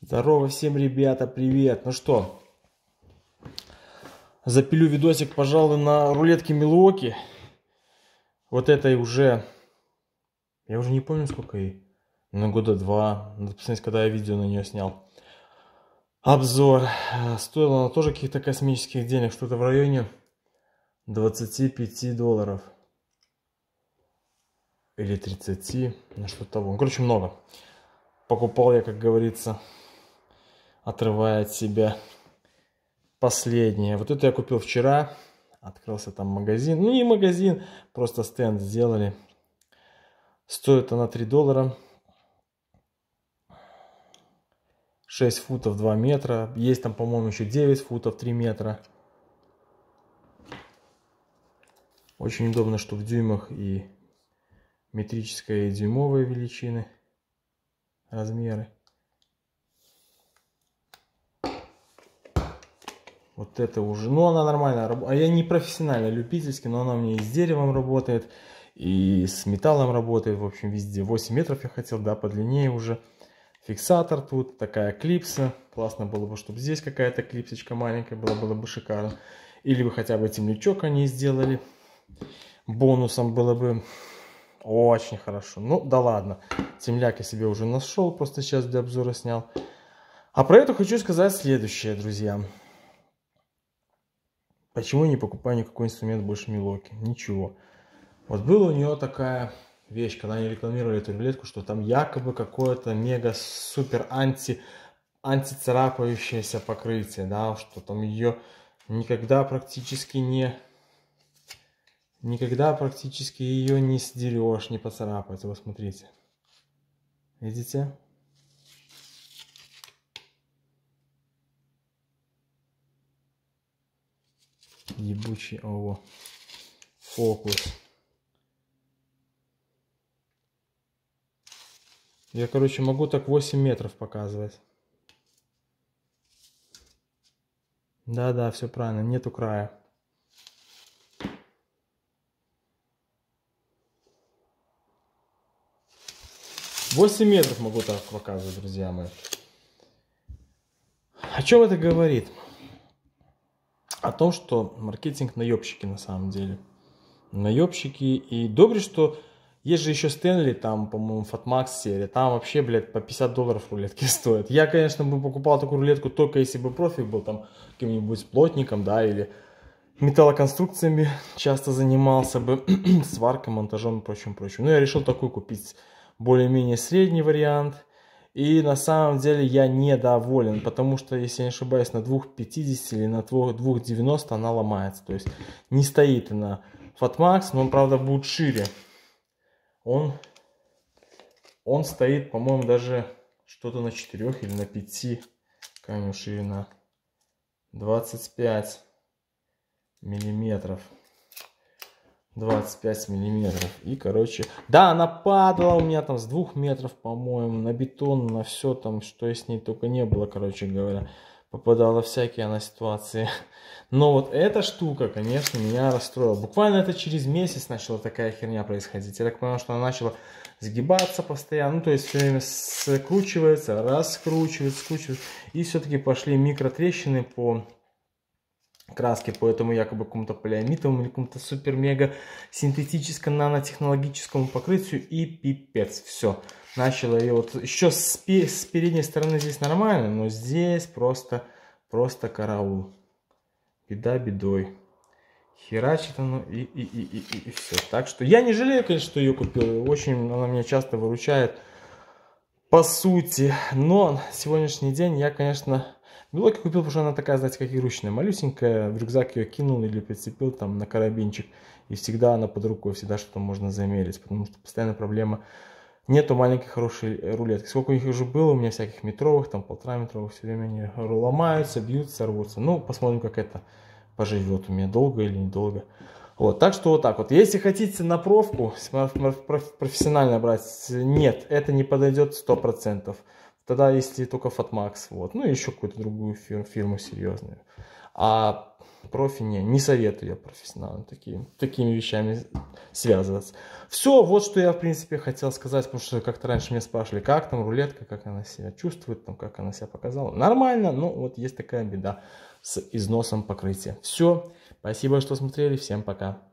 Здорово всем, ребята, привет. Ну что, запилю видосик, пожалуй, на рулетке Милуоки. Вот этой уже, я уже не помню, сколько ей, на ну, года два. Надо посмотреть, когда я видео на нее снял. Обзор. Э, стоила она тоже каких-то космических денег, что-то в районе 25 долларов или 30, ну что-то того. Ну, короче, много. Покупал я, как говорится, отрывая от себя последнее. Вот это я купил вчера. Открылся там магазин. Ну, не магазин, просто стенд сделали. Стоит она 3 доллара. 6 футов 2 метра. Есть там, по-моему, еще 9 футов 3 метра. Очень удобно, что в дюймах и метрическая, и дюймовые величины, размеры. Вот это уже, ну она нормально, а я не профессионально любительски, но она у меня и с деревом работает, и с металлом работает, в общем, везде. 8 метров я хотел, да, подлиннее уже. Фиксатор тут, такая клипса. Классно было бы, чтобы здесь какая-то клипсочка маленькая была, было бы шикарно. Или бы хотя бы темнячок они сделали. Бонусом было бы очень хорошо. Ну, да ладно. Темляк я себе уже нашел, просто сейчас для обзора снял. А про это хочу сказать следующее, друзья. Почему я не покупаю никакой инструмент больше Милоки? Ничего. Вот была у нее такая вещь, когда они рекламировали эту рулетку, что там якобы какое-то мега супер анти антицарапающееся покрытие, да, что там ее никогда практически не никогда практически ее не сдерешь, не поцарапается. Вот смотрите. Видите? Ебучий ово. Фокус. Я, короче, могу так 8 метров показывать. Да-да, все правильно, нету края. Восемь метров могу так показывать, друзья мои. О чем это говорит? о том, что маркетинг наебщики на самом деле. Наебщики. И добре, что есть же еще Стэнли, там, по-моему, Фатмакс серия. Там вообще, блядь, по 50 долларов рулетки стоят. Я, конечно, бы покупал такую рулетку только если бы профи был там каким-нибудь плотником, да, или металлоконструкциями часто занимался бы, сваркой, монтажом и прочим, прочим. Но я решил такую купить более-менее средний вариант – и на самом деле я недоволен, потому что, если я не ошибаюсь, на 2.50 или на 2.90 она ломается. То есть не стоит она Fatmax, но он, правда, будет шире. Он, он стоит, по-моему, даже что-то на 4 или на 5. Камень ширина 25 миллиметров. 25 миллиметров. И, короче, да, она падала у меня там с двух метров, по-моему, на бетон, на все там, что и с ней только не было, короче говоря. Попадала всякие она ситуации. Но вот эта штука, конечно, меня расстроила. Буквально это через месяц начала такая херня происходить. Я так понял, что она начала сгибаться постоянно, ну, то есть все время скручивается, раскручивается, скручивается. И все-таки пошли микротрещины по краски по этому якобы какому-то полиамидовому или какому-то супер-мега синтетическому нанотехнологическому покрытию и пипец, все. Начало и вот еще с, с передней стороны здесь нормально, но здесь просто, просто караул. Беда бедой. Херачит оно и, и, и, и, и, и все. Так что я не жалею, конечно, что ее купил. Очень она меня часто выручает по сути. Но сегодняшний день я, конечно, Белок купил, потому что она такая, знаете, как игрушечная, малюсенькая. В рюкзак ее кинул или прицепил там на карабинчик. И всегда она под рукой, всегда что-то можно замерить. Потому что постоянно проблема нету маленькой хорошей рулетки. Сколько их уже было, у меня всяких метровых, там полтора метровых, все время они ломаются, бьются, рвутся. Ну, посмотрим, как это поживет у меня, долго или недолго. Вот, так что вот так вот. Если хотите на провку, профессионально брать, нет, это не подойдет 100%. Тогда если только Fatmax, вот. Ну еще какую-то другую фирму, фирму серьезную. А профи не, не советую я профессионалам такие, такими вещами связываться. Все, вот что я, в принципе, хотел сказать, потому что как-то раньше меня спрашивали, как там рулетка, как она себя чувствует, там, как она себя показала. Нормально, но вот есть такая беда с износом покрытия. Все, спасибо, что смотрели, всем пока.